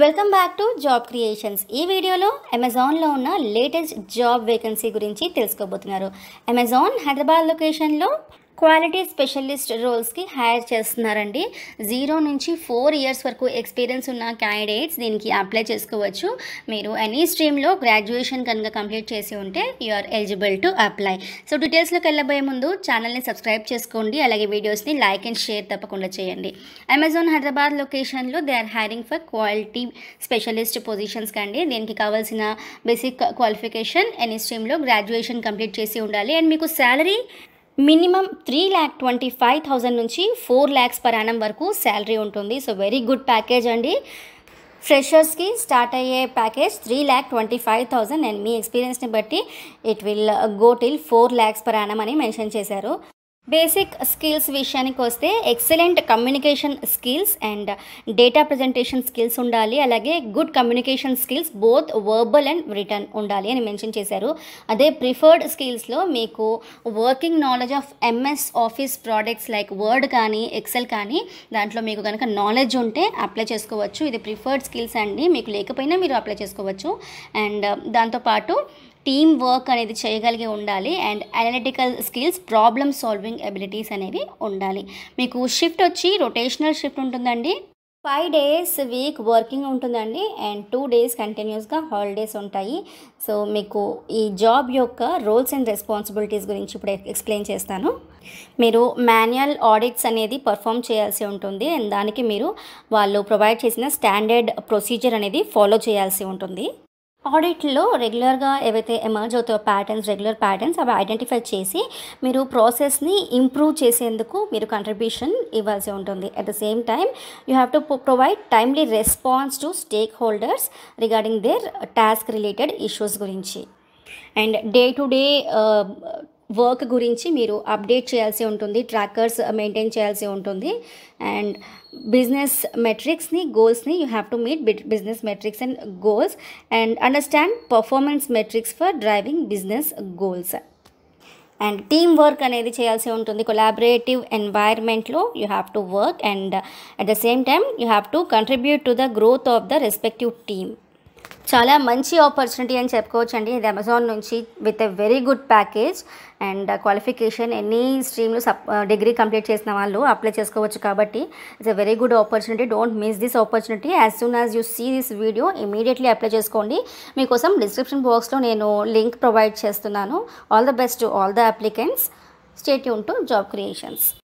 welcome back to Job Creations ఈ వీడియోలో అమెజాన్లో ఉన్న లేటెస్ట్ జాబ్ వేకెన్సీ గురించి తెలుసుకోబోతున్నారు అమెజాన్ హైదరాబాద్ లొకేషన్లో క్వాలిటీ స్పెషలిస్ట్ రోల్స్కి హైర్ చేస్తున్నారండి జీరో నుంచి ఫోర్ ఇయర్స్ వరకు ఎక్స్పీరియన్స్ ఉన్న క్యాండిడేట్స్ దీనికి అప్లై చేసుకోవచ్చు మీరు ఎనీ స్ట్రీమ్లో గ్రాడ్యుయేషన్ కనుక కంప్లీట్ చేసి ఉంటే you are are eligible to apply so డీటెయిల్స్లోకి వెళ్ళబోయే ముందు ఛానల్ని సబ్స్క్రైబ్ చేసుకోండి అలాగే వీడియోస్ని లైక్ అండ్ షేర్ తప్పకుండా చేయండి అమెజాన్ హైదరాబాద్ లొకేషన్లో they are hiring for quality specialist పొజిషన్స్కి అండి దీనికి కావాల్సిన బేసిక్ క్వాలిఫికేషన్ ఎనీ స్ట్రీమ్లో గ్రాడ్యుయేషన్ కంప్లీట్ చేసి ఉండాలి అండ్ మీకు salary minimum three lakh twenty five thousand నుంచి ఫోర్ ల్యాక్స్ పర్ యానం వరకు శాలరీ ఉంటుంది సో వెరీ గుడ్ ప్యాకేజ్ అండి ఫ్రెషర్స్కి స్టార్ట్ అయ్యే package three lakh twenty five thousand and మీ ఎక్స్పీరియన్స్ని బట్టి it will go till four lakhs per annum అని మెన్షన్ చేశారు బేసిక్ స్కిల్స్ విషయానికి వస్తే excellent communication skills and data presentation skills ఉండాలి అలాగే good communication skills both verbal and written ఉండాలి అని మెన్షన్ చేశారు అదే ప్రిఫర్డ్ స్కిల్స్లో మీకు working knowledge of MS Office products like Word కానీ ఎక్సెల్ కానీ దాంట్లో మీకు కనుక నాలెడ్జ్ ఉంటే అప్లై చేసుకోవచ్చు ఇది ప్రిఫర్డ్ స్కిల్స్ అండి మీకు లేకపోయినా మీరు అప్లై చేసుకోవచ్చు అండ్ దాంతోపాటు టీమ్ వర్క్ అనేది చేయగలిగి ఉండాలి and analytical skills problem solving abilities అనేవి ఉండాలి మీకు షిఫ్ట్ వచ్చి రొటేషనల్ షిఫ్ట్ ఉంటుందండి ఫైవ్ డేస్ వీక్ వర్కింగ్ ఉంటుందండి అండ్ టూ డేస్ కంటిన్యూస్గా హాలిడేస్ ఉంటాయి సో మీకు ఈ జాబ్ యొక్క రోల్స్ అండ్ రెస్పాన్సిబిలిటీస్ గురించి ఇప్పుడు ఎక్స్ప్లెయిన్ చేస్తాను మీరు మాన్యువల్ ఆడిట్స్ అనేది పర్ఫామ్ చేయాల్సి ఉంటుంది అండ్ దానికి మీరు వాళ్ళు ప్రొవైడ్ చేసిన స్టాండర్డ్ ప్రొసీజర్ అనేది ఫాలో చేయాల్సి ఉంటుంది ఆడిట్లో రెగ్యులర్గా ఏవైతే ఎమర్జ్ అవుతాయో ప్యాటర్న్స్ రెగ్యులర్ ప్యాటర్న్స్ అవి ఐడెంటిఫై చేసి మీరు ప్రాసెస్ని ఇంప్రూవ్ చేసేందుకు మీరు కంట్రిబ్యూషన్ ఇవ్వాల్సి ఉంటుంది at the same time you have to provide timely response to stakeholders regarding their task related issues గురించి and day to day work గురించి మీరు అప్డేట్ చేయాల్సి ఉంటుంది ట్రాకర్స్ మెయింటైన్ చేయాల్సి ఉంటుంది అండ్ బిజినెస్ మెట్రిక్స్ని గోల్స్ని you have to meet business metrics and goals and understand performance metrics for driving business goals and team work అనేది చేయాల్సి ఉంటుంది కొలాబరేటివ్ ఎన్వైర్న్మెంట్లో you have to work and at the same time you have to contribute to the growth of the respective team చాలా మంచి opportunity అని చెప్పుకోవచ్చు అండి ఇది అమెజాన్ నుంచి with a very good package and qualification any స్ట్రీమ్లో సబ్ డిగ్రీ కంప్లీట్ చేసిన వాళ్ళు అప్లై చేసుకోవచ్చు కాబట్టి it's a very good opportunity don't miss this opportunity as soon as you see this video immediately apply చేసుకోండి మీకోసం డిస్క్రిప్షన్ బాక్స్లో నేను లింక్ ప్రొవైడ్ చేస్తున్నాను all the best all the applicants stay యూన్ టు జాబ్ క్రియేషన్స్